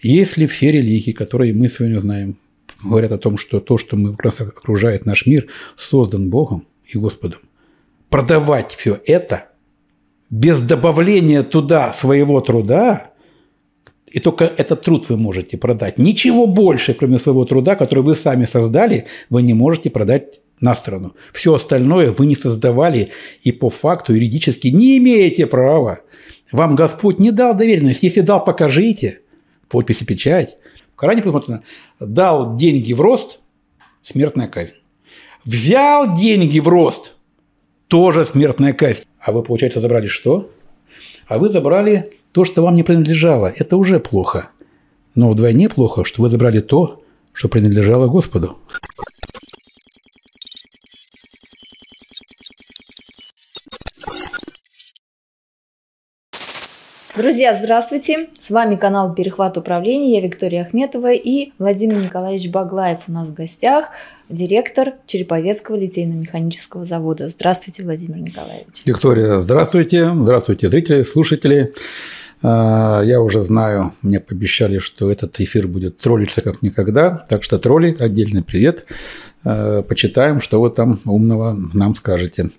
Если все религии, которые мы сегодня знаем, говорят о том, что то, что мы, окружает наш мир, создан Богом и Господом, продавать все это без добавления туда своего труда, и только этот труд вы можете продать. Ничего больше, кроме своего труда, который вы сами создали, вы не можете продать на страну. Все остальное вы не создавали и по факту юридически не имеете права. Вам Господь не дал доверенность. Если дал, покажите – подписи, печать. В Коране предусмотрено, дал деньги в рост, смертная казнь. Взял деньги в рост, тоже смертная казнь. А вы, получается, забрали что? А вы забрали то, что вам не принадлежало. Это уже плохо. Но вдвойне плохо, что вы забрали то, что принадлежало Господу. Друзья, здравствуйте! С вами канал Перехват управления. Я Виктория Ахметова и Владимир Николаевич Баглаев у нас в гостях, директор Череповецкого литейно-механического завода. Здравствуйте, Владимир Николаевич. Виктория, здравствуйте. Здравствуйте, зрители, слушатели. А, я уже знаю, мне пообещали, что этот эфир будет троллиться как никогда. Так что, тролли, отдельный привет. А, почитаем, что вы там умного нам скажете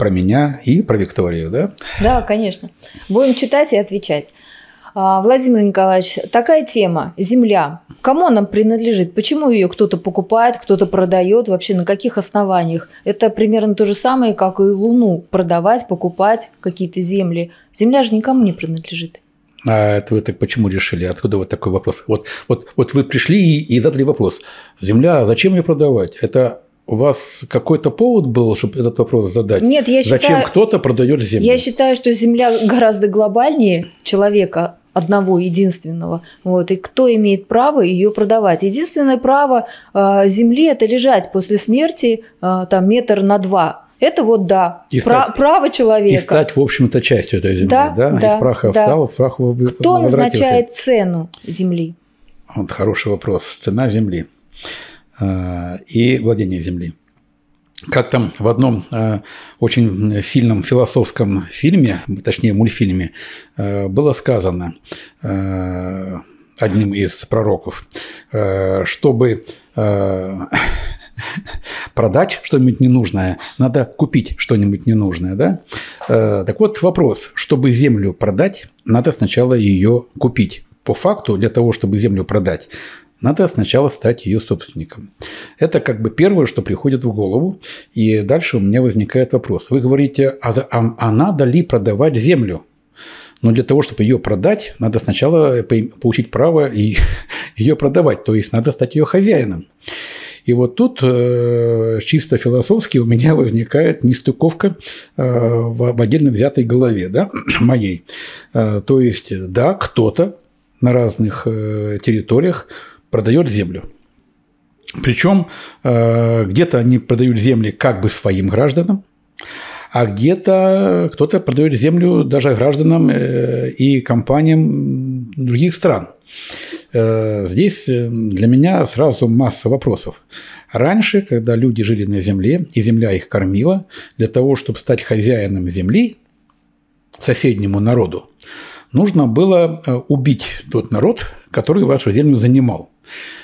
про меня и про Викторию, да? Да, конечно. Будем читать и отвечать. А, Владимир Николаевич, такая тема – земля. Кому она принадлежит? Почему ее кто-то покупает, кто-то продает? Вообще на каких основаниях? Это примерно то же самое, как и Луну – продавать, покупать какие-то земли. Земля же никому не принадлежит. А это вы так почему решили? Откуда вот такой вопрос? Вот, вот, вот вы пришли и, и задали вопрос. Земля, зачем ее продавать? Это у вас какой-то повод был, чтобы этот вопрос задать? Нет, я считаю... Зачем кто-то продает землю? Я считаю, что Земля гораздо глобальнее человека, одного единственного. Вот. И кто имеет право ее продавать? Единственное право э, земли – это лежать после смерти э, там, метр на два. Это вот да, и пра- стать, право человека. И стать, в общем-то, частью этой земли. Да, да? да Из праха да. встал, в прах Кто назначает цену земли? Вот хороший вопрос. Цена земли. Э, и владение земли. Как там в одном э, очень сильном философском фильме, точнее мультфильме, э, было сказано одним из пророков, чтобы продать что-нибудь ненужное, надо купить что-нибудь ненужное, да? Так вот вопрос, чтобы землю продать, надо сначала ее купить. По факту, для того, чтобы землю продать, надо сначала стать ее собственником. Это как бы первое, что приходит в голову. И дальше у меня возникает вопрос. Вы говорите, а, а, а надо ли продавать землю? Но для того, чтобы ее продать, надо сначала получить право и ее продавать. То есть надо стать ее хозяином. И вот тут э, чисто философски у меня возникает нестыковка э, в отдельно взятой голове да, моей. Э, то есть, да, кто-то на разных территориях продает землю. Причем э, где-то они продают земли как бы своим гражданам, а где-то кто-то продает землю даже гражданам э, и компаниям других стран. Э, здесь для меня сразу масса вопросов. Раньше, когда люди жили на земле, и земля их кормила, для того, чтобы стать хозяином земли соседнему народу, нужно было убить тот народ, который вашу землю занимал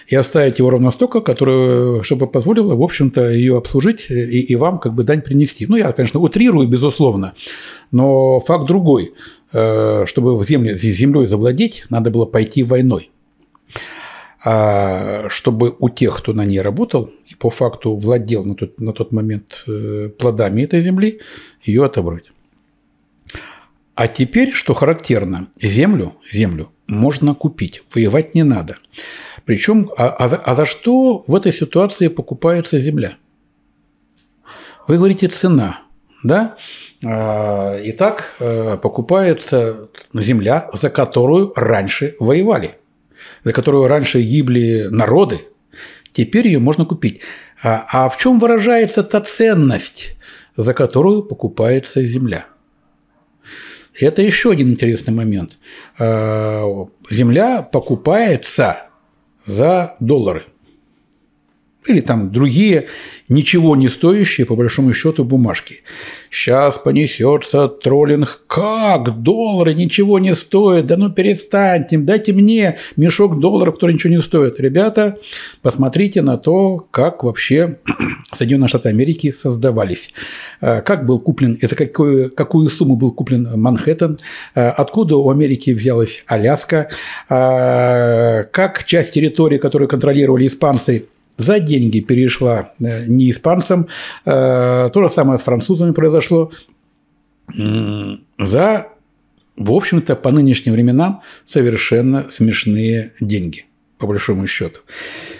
и оставить его ровно столько, которое, чтобы позволило, в общем-то, ее обслужить и, и вам как бы дань принести. Ну, я, конечно, утрирую, безусловно, но факт другой. Э, чтобы в земле, землей завладеть, надо было пойти войной. А чтобы у тех, кто на ней работал и по факту владел на тот, на тот момент э, плодами этой земли, ее отобрать. А теперь, что характерно, землю, землю можно купить, воевать не надо. Причем, а, а, за, а за что в этой ситуации покупается земля? Вы говорите цена, да? А, Итак, э, покупается земля, за которую раньше воевали, за которую раньше гибли народы. Теперь ее можно купить. А, а в чем выражается та ценность, за которую покупается земля? Это еще один интересный момент. Э, земля покупается за доллары или там другие ничего не стоящие, по большому счету, бумажки. Сейчас понесется троллинг. Как? Доллары ничего не стоят. Да ну перестаньте, дайте мне мешок долларов, который ничего не стоит. Ребята, посмотрите на то, как вообще Соединенные Штаты Америки создавались. А, как был куплен, за какую, какую сумму был куплен Манхэттен, а, откуда у Америки взялась Аляска, а, как часть территории, которую контролировали испанцы, за деньги перешла э, не испанцам. Э, то же самое с французами произошло. За, в общем-то, по нынешним временам совершенно смешные деньги, по большому счету.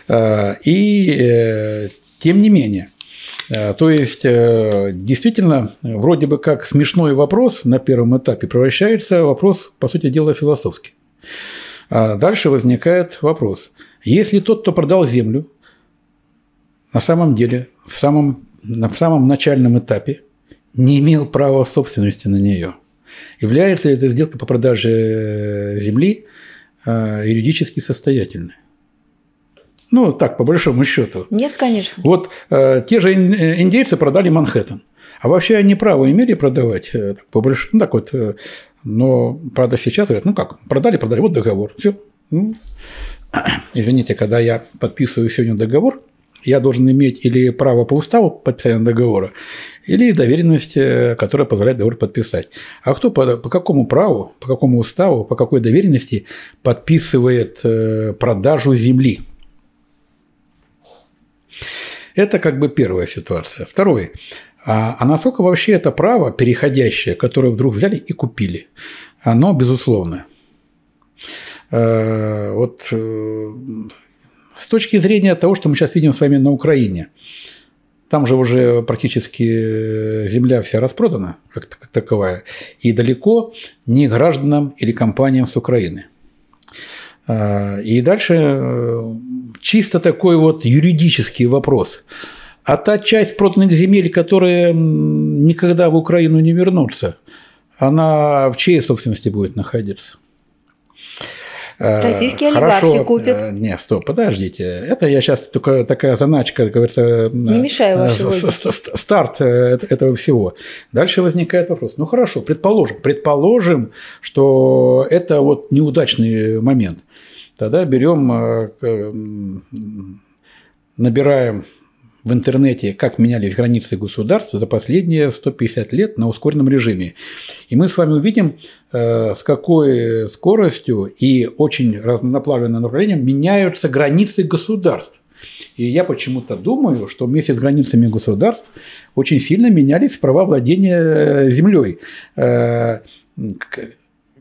Э, и тем не менее, то есть, действительно, вроде бы как смешной вопрос на первом этапе превращается в вопрос, по сути дела, философский. А дальше возникает вопрос. Если тот, кто продал землю, на самом деле в самом, в самом начальном этапе не имел права собственности на нее. Является ли эта сделка по продаже э, земли э, юридически состоятельной? Ну, так, по большому счету. Нет, конечно. Вот э, те же э, индейцы продали Манхэттен. А вообще они право имели продавать, э, по большому, ну, так вот, э, но, правда, сейчас говорят, ну как, продали, продали, вот договор, все. Ну, извините, когда я подписываю сегодня договор – я должен иметь или право по уставу подписания договора, или доверенность, э, которая позволяет договор подписать. А кто по, по какому праву, по какому уставу, по какой доверенности подписывает э, продажу земли? Это как бы первая ситуация. Второе. А, а, насколько вообще это право переходящее, которое вдруг взяли и купили? Оно безусловное. Э, вот с точки зрения того, что мы сейчас видим с вами на Украине, там же уже практически э, земля вся распродана, как, как таковая, и далеко не гражданам или компаниям с Украины. А, и дальше э, чисто такой вот юридический вопрос. А та часть проданных земель, которая никогда в Украину не вернутся, она в чьей собственности будет находиться? Э, Российские хорошо, олигархи э, купят. Не, стоп, подождите. Это я сейчас только такая заначка, как говорится... Э, не мешаю вашей Старт этого всего. Дальше возникает вопрос. Ну, хорошо, предположим. Предположим, что это вот неудачный момент. Тогда берем, набираем в интернете, как менялись границы государств за последние 150 лет на ускоренном режиме. И мы с вами увидим, э, с какой скоростью и очень разнонаплавленным направлением меняются границы государств. И я почему-то думаю, что вместе с границами государств очень сильно менялись права владения э, землей, э,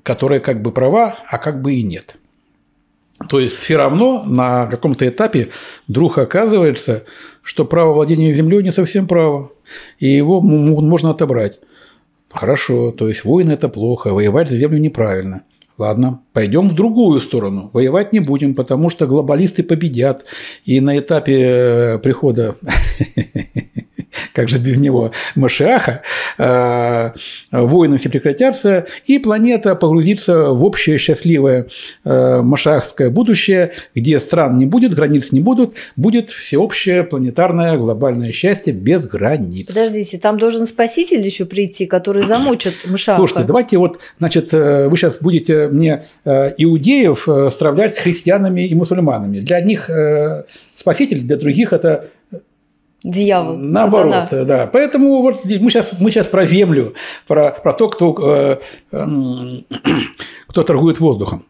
которые как бы права, а как бы и нет. То есть все равно на каком-то этапе вдруг оказывается, что право владения землей не совсем право, и его можно отобрать. Хорошо, то есть войны – это плохо, воевать за землю неправильно – Ладно, пойдем в другую сторону. Воевать не будем, потому что глобалисты победят. И на этапе э, прихода, как же без него, Машиаха, э, войны все прекратятся, и планета погрузится в общее счастливое э, машиахское будущее, где стран не будет, границ не будут, будет всеобщее планетарное глобальное счастье без границ. Подождите, там должен спаситель еще прийти, который замучит Машиаха. Слушайте, давайте вот, значит, вы сейчас будете мне э, иудеев э, сравнять с христианами и мусульманами. Для одних э, спаситель, для других это Дьявол. Наоборот, сатана. да. Поэтому вот мы сейчас, мы сейчас про землю, про, про то, кто, эм, кто торгует воздухом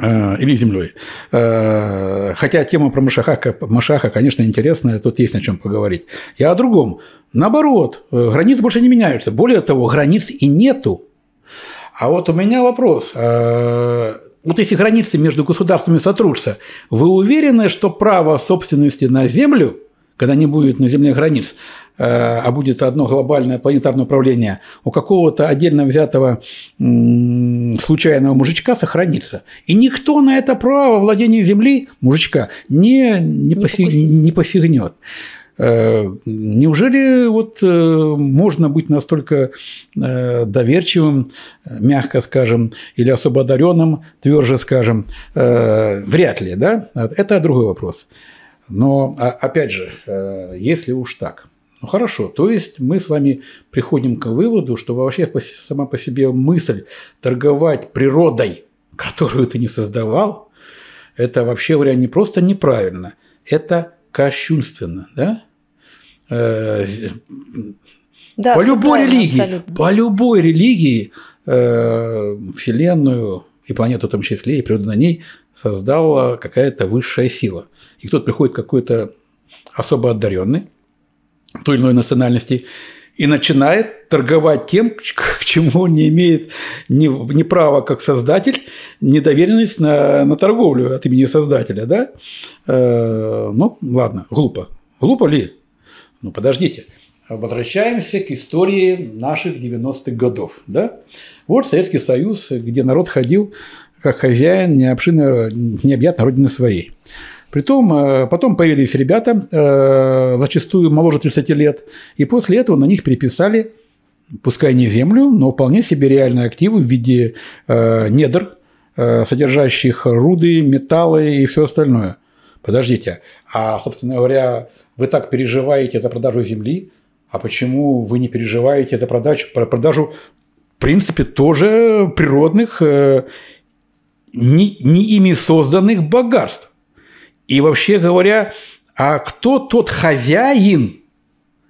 или землей. хотя тема про Машаха, Машаха, конечно, интересная, тут есть о чем поговорить. Я о другом. Наоборот, границы больше не меняются. Более того, границ и нету. А вот у меня вопрос. Э, вот эти границы между государствами сотрутся. Вы уверены, что право собственности на Землю, когда не будет на Земле границ, э, а будет одно глобальное планетарное управление, у какого-то отдельно взятого случайного мужичка сохранится. И никто на это право владения Земли, мужичка, не, не, не, поси, Э, неужели вот э, можно быть настолько э, доверчивым, мягко скажем, или особо одаренным, тверже скажем? Вряд ли, да? Это другой вопрос. Но а, опять же, если уж так, ну хорошо, то есть мы с вами приходим к выводу, что вообще сама по себе мысль торговать природой, которую ты не создавал, это вообще вариант не просто неправильно, это кощунственно, да? Э, да, по любой религии, абсолютно. по любой религии э, вселенную и планету в том числе, и природу на ней создала какая-то высшая сила. И кто-то приходит какой-то особо одаренный той или иной национальности и начинает торговать тем, к чему он не имеет ни, ни права как создатель, ни доверенность на, на торговлю от имени создателя. Да? Э, ну, ладно, глупо. Глупо ли? Ну, подождите. Возвращаемся к истории наших 90-х годов. Да? Вот Советский Союз, где народ ходил как хозяин необширной, необъятной родины своей. Притом, э, потом появились ребята, э, зачастую моложе 30 лет, и после этого на них переписали, пускай не землю, но вполне себе реальные активы в виде э, недр, содержащих руды, металлы и все остальное. Подождите, а, собственно говоря, вы так переживаете за продажу земли, а почему вы не переживаете за продажу, продажу в принципе, тоже природных, э, не, не ими созданных богатств? И вообще говоря, а кто тот хозяин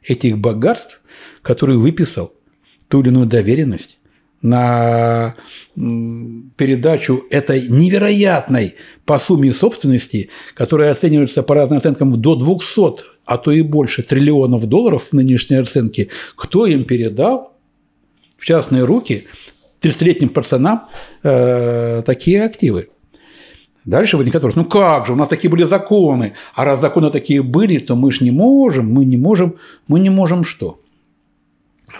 этих богатств, который выписал ту или иную доверенность на передачу этой невероятной по сумме собственности, которая оценивается по разным оценкам до 200 а то и больше триллионов долларов в нынешней оценке, кто им передал в частные руки 30-летним пацанам э, такие активы. Дальше возникает вопрос, ну как же, у нас такие были законы, а раз законы такие были, то мы же не можем, мы не можем, мы не можем что?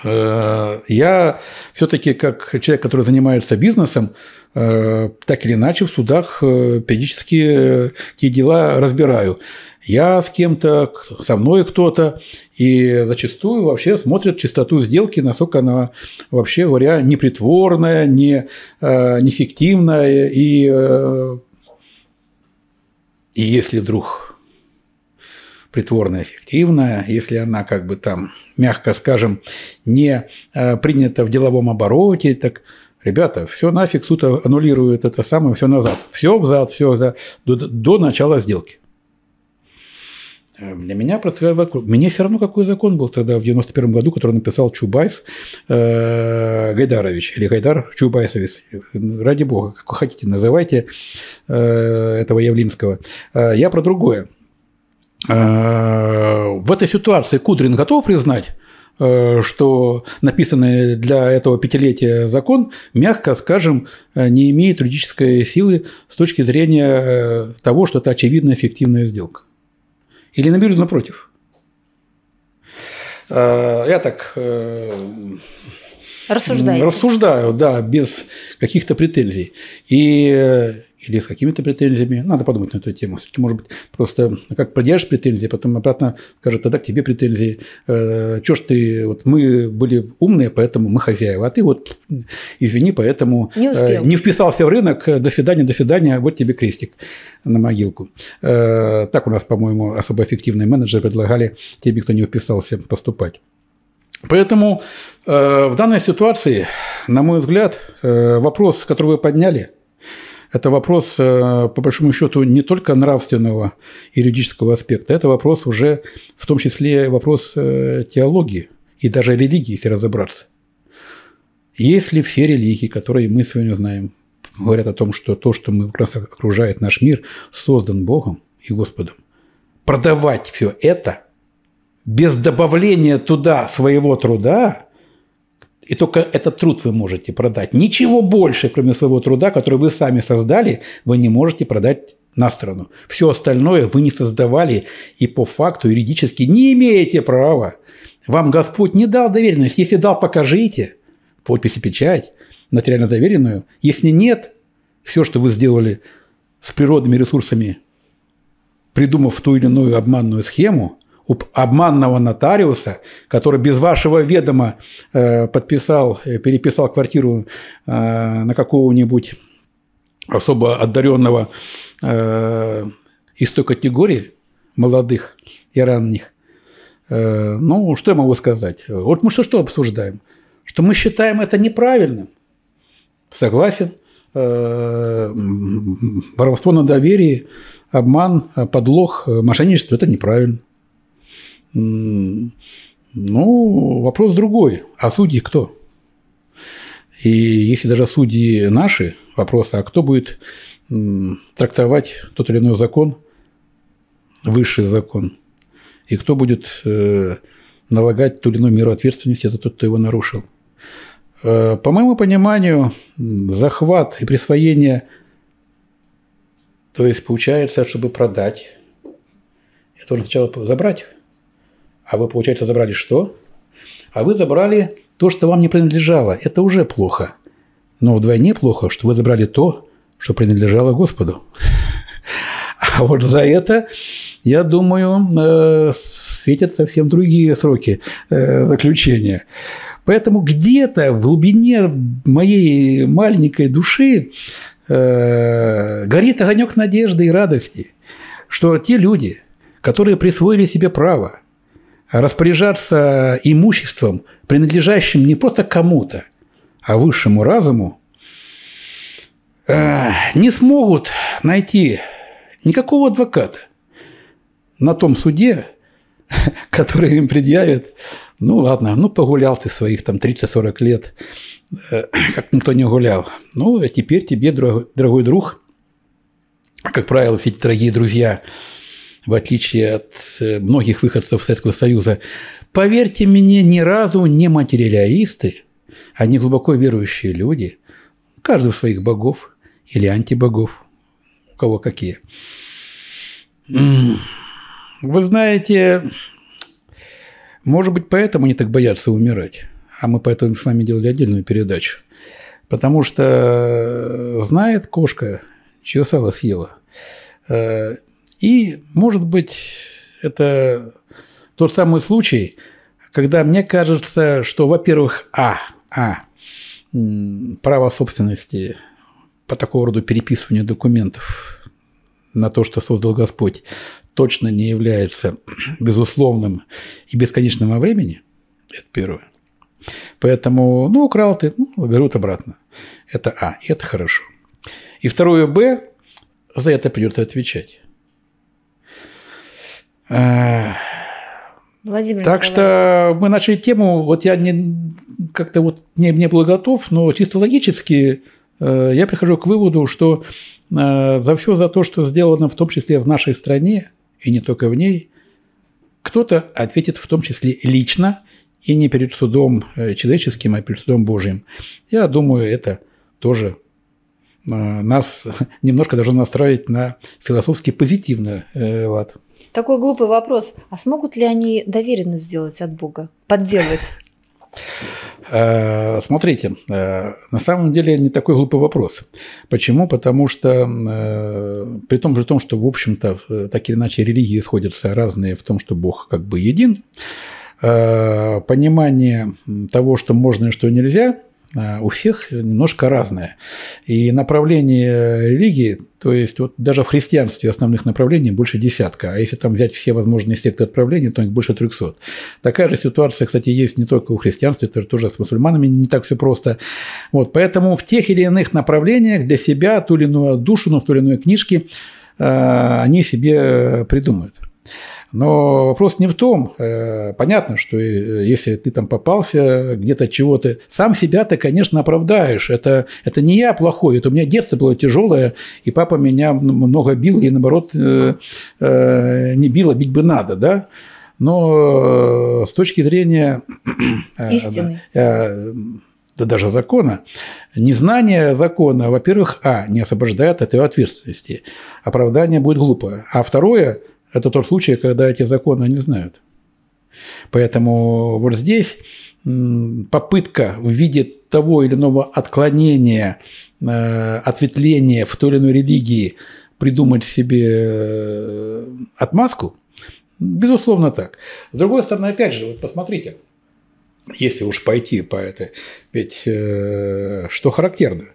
Э, я все-таки, как человек, который занимается бизнесом, э, так или иначе в судах э, периодически те дела разбираю. Я с кем-то, со мной кто-то, и зачастую вообще смотрят чистоту сделки, насколько она вообще говоря непритворная, не, нефиктивная, и, и если вдруг притворно эффективная, если она, как бы там, мягко скажем, не э, принята в деловом обороте, так Ребята, все нафиг, суд аннулирует это самое, все назад. Все взад, все за, до, до начала сделки. Э, для меня просто Мне все равно, какой закон был тогда в 91 году, который написал Чубайс э, Гайдарович или Гайдар Чубайсович. Ради бога, как вы хотите, называйте э, этого Явлинского. Э, я про другое. Э, в этой ситуации Кудрин готов признать, э, что написанный для этого пятилетия закон, мягко скажем, э, не имеет юридической силы с точки зрения того, что это очевидно эффективная сделка. Или наоборот, напротив. Я так Рассуждаете. рассуждаю, да, без каких-то претензий. И или с какими-то претензиями. Надо подумать на эту тему. Все-таки, может быть, просто а как продержишь претензии, а потом обратно скажет: тогда «А к тебе претензии. Э, Чё ж ты, вот мы были умные, поэтому мы хозяева, а ты вот, извини, поэтому не, э, не вписался в рынок, э, до свидания, до свидания, вот тебе крестик на могилку. Э, так у нас, по-моему, особо эффективные менеджеры предлагали тебе, кто не вписался, поступать. Поэтому э, в данной ситуации, на мой взгляд, э, вопрос, который вы подняли – это вопрос, э, по большому счету, не только нравственного и юридического аспекта, это вопрос уже, в том числе, вопрос э, теологии и даже религии, если разобраться. Если все религии, которые мы сегодня знаем, говорят о том, что то, что мы, нас окружает наш мир, создан Богом и Господом, продавать все это без добавления туда своего труда – и только этот труд вы можете продать. Ничего больше, кроме своего труда, который вы сами создали, вы не можете продать на страну. Все остальное вы не создавали и по факту юридически не имеете права. Вам Господь не дал доверенность. Если дал, покажите. Подпись и печать, нотариально заверенную. Если нет, все, что вы сделали с природными ресурсами, придумав ту или иную обманную схему, обманного нотариуса, который без вашего ведома подписал, переписал квартиру на какого-нибудь особо одаренного из той категории молодых и ранних. Ну, что я могу сказать? Вот мы что, что обсуждаем? Что мы считаем это неправильным. Согласен. Воровство на доверии, обман, подлог, мошенничество – это неправильно. Ну, вопрос другой. А судьи кто? И если даже судьи наши, вопрос, а кто будет трактовать тот или иной закон, высший закон, и кто будет э, налагать ту или иную меру ответственности за тот, кто его нарушил. Э, по моему пониманию, захват и присвоение, то есть получается, чтобы продать, это нужно сначала забрать а вы, получается, забрали что? А вы забрали то, что вам не принадлежало. Это уже плохо. Но вдвойне плохо, что вы забрали то, что принадлежало Господу. А вот за это, я думаю, э, светят совсем другие сроки э, заключения. Поэтому где-то в глубине моей маленькой души э, горит огонек надежды и радости, что те люди, которые присвоили себе право распоряжаться имуществом, принадлежащим не просто кому-то, а высшему разуму, э, не смогут найти никакого адвоката на том суде, который им предъявит, ну ладно, ну погулял ты своих там 30-40 лет, э, как никто не гулял. Ну, а теперь тебе, дорогой друг, как правило, все эти дорогие друзья – в отличие от э, многих выходцев Советского Союза. Поверьте мне, ни разу не материалисты, они а глубоко верующие люди, каждый своих богов или антибогов, у кого какие. Вы знаете, может быть, поэтому они так боятся умирать, а мы поэтому с вами делали отдельную передачу. Потому что э, знает кошка, чье сало съела э, – и, может быть, это тот самый случай, когда мне кажется, что, во-первых, а, а, право собственности по такого рода переписыванию документов на то, что создал Господь, точно не является безусловным и бесконечным во времени. Это первое. Поэтому, ну, украл ты, ну, берут обратно. Это А, и это хорошо. И второе Б, за это придется отвечать. Владимир так что мы начали тему, вот я не, как-то вот не, не был готов, но чисто логически э, я прихожу к выводу, что э, за все за то, что сделано в том числе в нашей стране, и не только в ней, кто-то ответит в том числе лично, и не перед судом э, человеческим, а перед судом Божьим. Я думаю, это тоже э, нас немножко должно настроить на философски позитивный э, лад такой глупый вопрос. А смогут ли они доверенно сделать от Бога? Подделать? Э, смотрите, э, на самом деле не такой глупый вопрос. Почему? Потому что э, при том же том, что, в общем-то, так или иначе религии сходятся разные в том, что Бог как бы един, понимание того, что можно и что нельзя, а, у всех немножко разное. И направление религии, то есть вот даже в христианстве основных направлений больше десятка, а если там взять все возможные секты отправления, то их больше 300. Такая же ситуация, кстати, есть не только у христианства, это тоже с мусульманами не так все просто. Вот, поэтому в тех или иных направлениях для себя ту или иную душу, но в той или иную книжке а, они себе придумают. Но вопрос не в том, э, понятно, что э, если ты там попался где-то чего-то, сам себя ты, конечно, оправдаешь. Это, это не я плохой, это у меня детство было тяжелое, и папа меня много бил, и наоборот э, не бил, а бить бы надо, да? Но с точки зрения Истины. да даже закона, незнание закона, во-первых, а, не освобождает от его ответственности, оправдание будет глупое а второе, это тот случай, когда эти законы не знают. Поэтому вот здесь попытка в виде того или иного отклонения, э, ответвления в той или иной религии придумать себе э, отмазку, безусловно так. С другой стороны, опять же, вот посмотрите, если уж пойти по этой, ведь э, что характерно –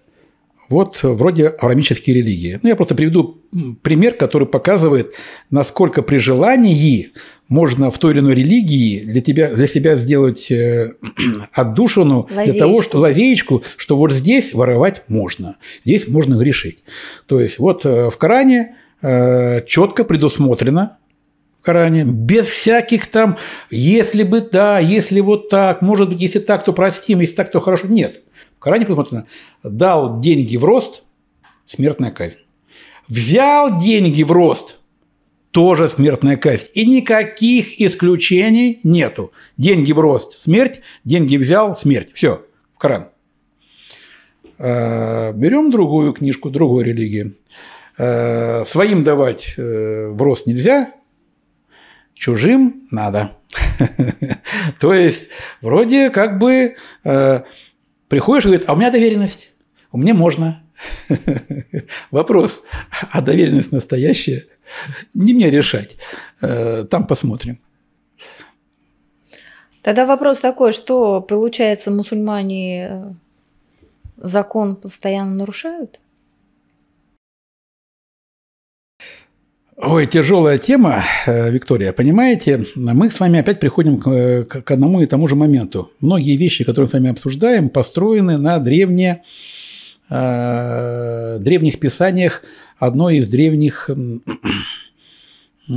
вот вроде аврамические религии. Ну, я просто приведу пример, который показывает, насколько при желании можно в той или иной религии для, тебя, для себя сделать э, отдушину, лазеечку. для того, что лазеечку, что вот здесь воровать можно, здесь можно грешить. То есть вот э, в Коране э, четко предусмотрено, Коране, без всяких там, если бы да, если вот так, может быть, если так, то простим, если так, то хорошо. Нет. Коране предусмотрено, дал деньги в рост – смертная казнь. Взял деньги в рост – тоже смертная казнь. И никаких исключений нету. Деньги в рост – смерть, деньги взял – смерть. Все, в Коран. Э, Берем другую книжку другой религии. Э, своим давать э, в рост нельзя, чужим надо. То есть вроде как бы Приходишь и говорит, а у меня доверенность, у меня можно. Вопрос, а доверенность настоящая? Не мне решать. Э, там посмотрим. Тогда вопрос такой, что получается мусульмане э, закон постоянно нарушают? Ой, тяжелая тема, э, Виктория. Понимаете, мы с вами опять приходим э, к, к одному и тому же моменту. Многие вещи, которые мы с вами обсуждаем, построены на древние, э, древних писаниях одной из древних э,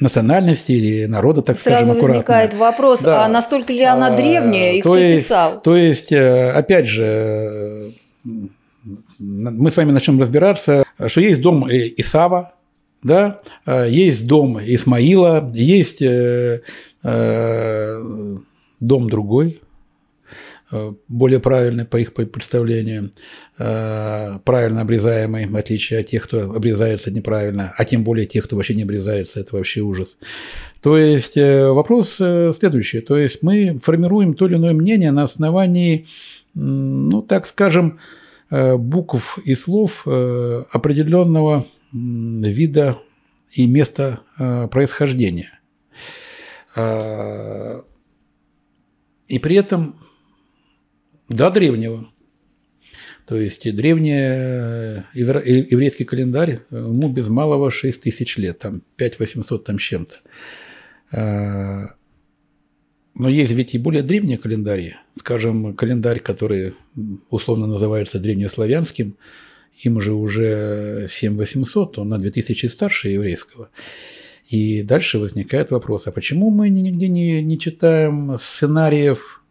национальности или народа, так Сразу скажем, аккуратно. возникает вопрос, да. а настолько ли она а, древняя, и а, кто есть, писал? То есть, э, опять же, мы с вами начнем разбираться, что есть дом э, Исава, да, а, есть дом Исмаила, есть э, э, дом другой, более правильный по их представлению, правильно обрезаемый, в отличие от тех, кто обрезается неправильно, а тем более тех, кто вообще не обрезается, это вообще ужас. То есть вопрос следующий, то есть мы формируем то или иное мнение на основании, ну так скажем, Э, букв и слов э, определенного вида и места э, происхождения. А, и при этом до древнего. То есть древний еврейский календарь, ему ну, без малого 6 тысяч лет, там 5800 там с чем-то. А, но есть ведь и более древние календари. Скажем, календарь, который условно называется древнеславянским, им же уже 7800, он на 2000 старше еврейского. И дальше возникает вопрос, а почему мы нигде не, не читаем сценариев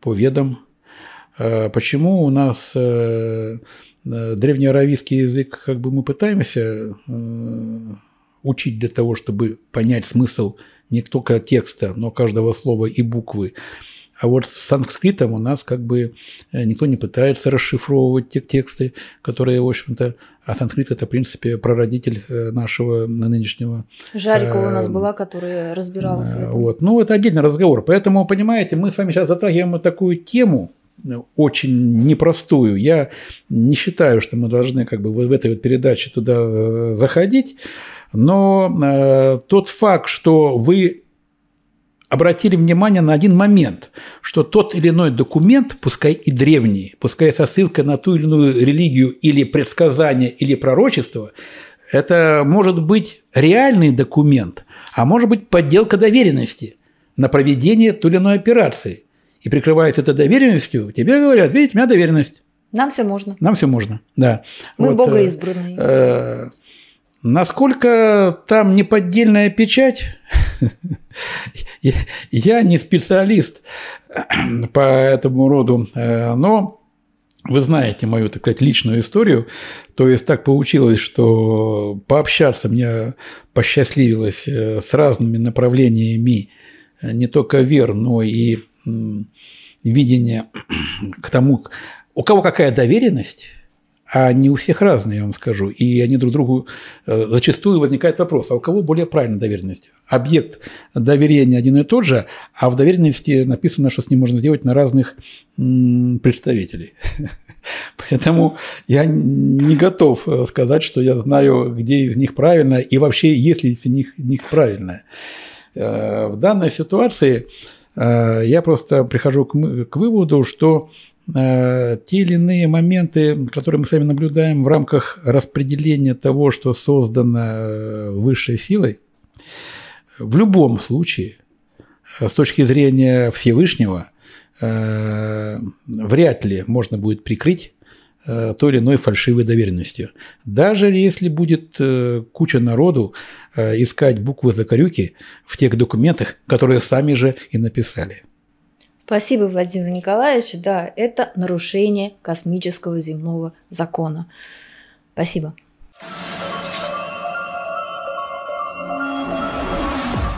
по ведам? А почему у нас э, э, древнеаравийский язык, как бы мы пытаемся э, учить для того, чтобы понять смысл не только текста, но каждого слова и буквы. А вот с санскритом у нас как бы э, никто не пытается расшифровывать те тексты, которые, в общем-то, а санскрит это, в принципе, прародитель э, нашего э, нынешнего. Жарикова у нас была, которая разбиралась в этом. Вот. Ну, это отдельный разговор. Поэтому, понимаете, мы с вами сейчас затрагиваем такую тему, очень непростую. Я не считаю, что мы должны как бы в этой вот передаче туда заходить. Но э, тот факт, что вы обратили внимание на один момент, что тот или иной документ, пускай и древний, пускай со ссылкой на ту или иную религию или предсказание или пророчество, это может быть реальный документ, а может быть подделка доверенности на проведение той или иной операции. И прикрываясь это доверенностью, тебе говорят, видите, у меня доверенность. Нам все можно. Нам все можно, да. Мы вот, богоизбранные. Э, э, Насколько там неподдельная печать, я не специалист по этому роду, э, но вы знаете мою, так сказать, личную историю. То есть так получилось, что пообщаться мне посчастливилось э, с разными направлениями э, не только вер, но и видение к тому, у кого какая доверенность – а не у всех разные, я вам скажу. И они друг другу э, зачастую возникает вопрос, а у кого более правильная доверенность? Объект доверения один и тот же, а в доверенности написано, что с ним можно сделать на разных представителей. Поэтому я не готов э, сказать, что я знаю, где из них правильно и вообще, есть ли из них, них правильное. Э, в данной ситуации я просто прихожу к выводу, что Э, те или иные моменты, которые мы с вами наблюдаем в рамках распределения того, что создано э, высшей силой, в любом случае, э, с точки зрения Всевышнего, вряд ли можно будет прикрыть той или иной фальшивой доверенностью. Даже если будет куча народу искать буквы закорюки в тех документах, которые сами же и написали – Спасибо, Владимир Николаевич. Да, это нарушение космического земного закона. Спасибо. Спасибо.